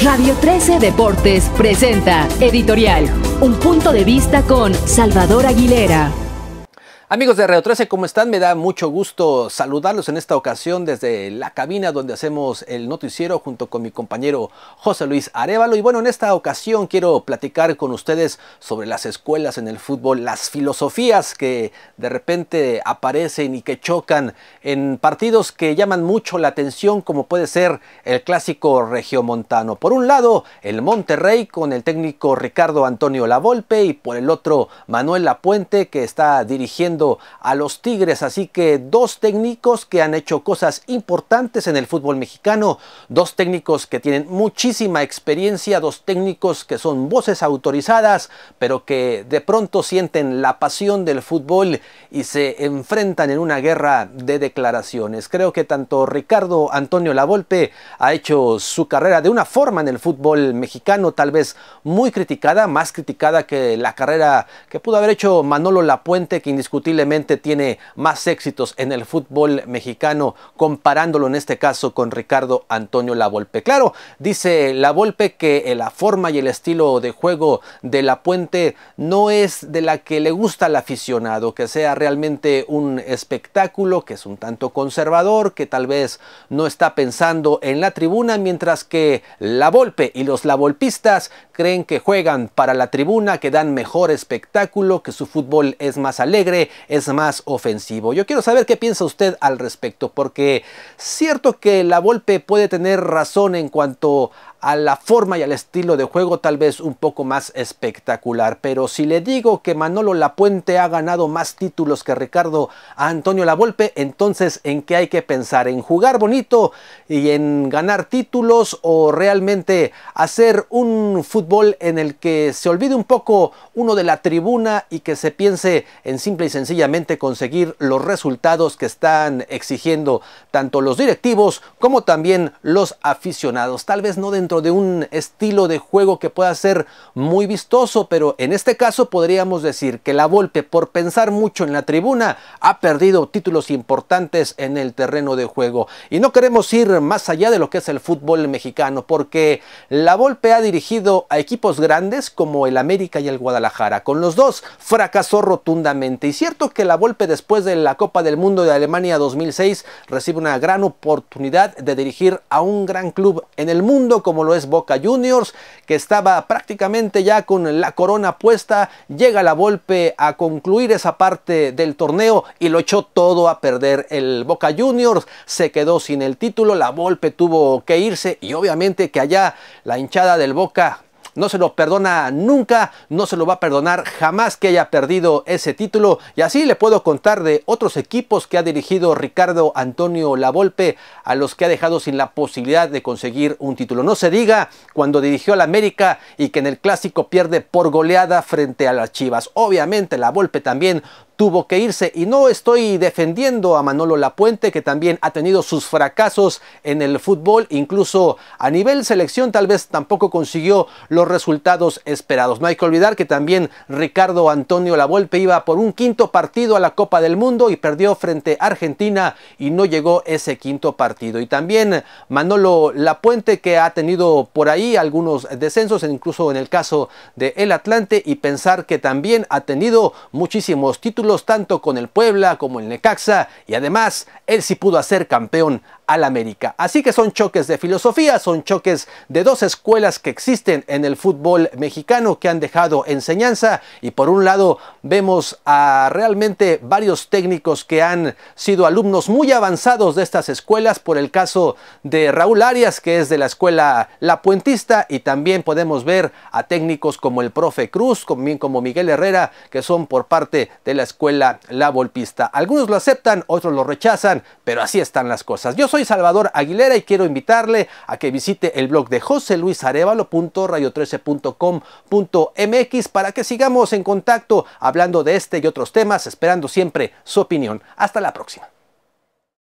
Radio 13 Deportes presenta Editorial, un punto de vista con Salvador Aguilera. Amigos de Radio 13, ¿cómo están? Me da mucho gusto saludarlos en esta ocasión desde la cabina donde hacemos el noticiero junto con mi compañero José Luis Arevalo. Y bueno, en esta ocasión quiero platicar con ustedes sobre las escuelas en el fútbol, las filosofías que de repente aparecen y que chocan en partidos que llaman mucho la atención, como puede ser el clásico regiomontano. Por un lado, el Monterrey con el técnico Ricardo Antonio Lavolpe y por el otro, Manuel Lapuente que está dirigiendo a los Tigres. Así que dos técnicos que han hecho cosas importantes en el fútbol mexicano, dos técnicos que tienen muchísima experiencia, dos técnicos que son voces autorizadas, pero que de pronto sienten la pasión del fútbol y se enfrentan en una guerra de declaraciones. Creo que tanto Ricardo Antonio Lavolpe ha hecho su carrera de una forma en el fútbol mexicano, tal vez muy criticada, más criticada que la carrera que pudo haber hecho Manolo Lapuente, que indiscutiblemente tiene más éxitos en el fútbol mexicano, comparándolo en este caso con Ricardo Antonio Lavolpe. Claro, dice Lavolpe que eh, la forma y el estilo de juego de La Puente no es de la que le gusta al aficionado, que sea realmente un espectáculo, que es un tanto conservador, que tal vez no está pensando en la tribuna, mientras que La Volpe y los Lavolpistas creen que juegan para la tribuna, que dan mejor espectáculo, que su fútbol es más alegre, es más ofensivo. Yo quiero saber qué piensa usted al respecto, porque cierto que la Volpe puede tener razón en cuanto a la forma y al estilo de juego tal vez un poco más espectacular. Pero si le digo que Manolo Lapuente ha ganado más títulos que Ricardo a Antonio Lavolpe, entonces ¿en qué hay que pensar? ¿En jugar bonito y en ganar títulos o realmente hacer un fútbol en el que se olvide un poco uno de la tribuna y que se piense en simple y sencillamente conseguir los resultados que están exigiendo tanto los directivos como también los aficionados? Tal vez no de un estilo de juego que pueda ser muy vistoso, pero en este caso podríamos decir que la Volpe, por pensar mucho en la tribuna, ha perdido títulos importantes en el terreno de juego. Y no queremos ir más allá de lo que es el fútbol mexicano, porque la Volpe ha dirigido a equipos grandes como el América y el Guadalajara. Con los dos fracasó rotundamente. Y cierto que la Volpe después de la Copa del Mundo de Alemania 2006 recibe una gran oportunidad de dirigir a un gran club en el mundo como lo es Boca Juniors, que estaba prácticamente ya con la corona puesta, llega la golpe a concluir esa parte del torneo y lo echó todo a perder el Boca Juniors, se quedó sin el título, la golpe tuvo que irse y obviamente que allá la hinchada del Boca no se lo perdona nunca, no se lo va a perdonar jamás que haya perdido ese título. Y así le puedo contar de otros equipos que ha dirigido Ricardo Antonio Lavolpe, a los que ha dejado sin la posibilidad de conseguir un título. No se diga cuando dirigió al América y que en el clásico pierde por goleada frente a las Chivas. Obviamente Lavolpe también tuvo que irse. Y no estoy defendiendo a Manolo Lapuente, que también ha tenido sus fracasos en el fútbol, incluso a nivel selección tal vez tampoco consiguió los resultados esperados. No hay que olvidar que también Ricardo Antonio Lavolpe iba por un quinto partido a la Copa del Mundo y perdió frente a Argentina y no llegó ese quinto partido. Y también Manolo Lapuente, que ha tenido por ahí algunos descensos, incluso en el caso de El Atlante, y pensar que también ha tenido muchísimos títulos tanto con el Puebla como el Necaxa y además él sí pudo hacer campeón al América. Así que son choques de filosofía, son choques de dos escuelas que existen en el fútbol mexicano que han dejado enseñanza y por un lado vemos a realmente varios técnicos que han sido alumnos muy avanzados de estas escuelas, por el caso de Raúl Arias que es de la escuela La Puentista y también podemos ver a técnicos como el profe Cruz, también como Miguel Herrera que son por parte de la escuela escuela la volpista. Algunos lo aceptan, otros lo rechazan, pero así están las cosas. Yo soy Salvador Aguilera y quiero invitarle a que visite el blog de joseluisarevalo.radio13.com.mx para que sigamos en contacto hablando de este y otros temas, esperando siempre su opinión. Hasta la próxima.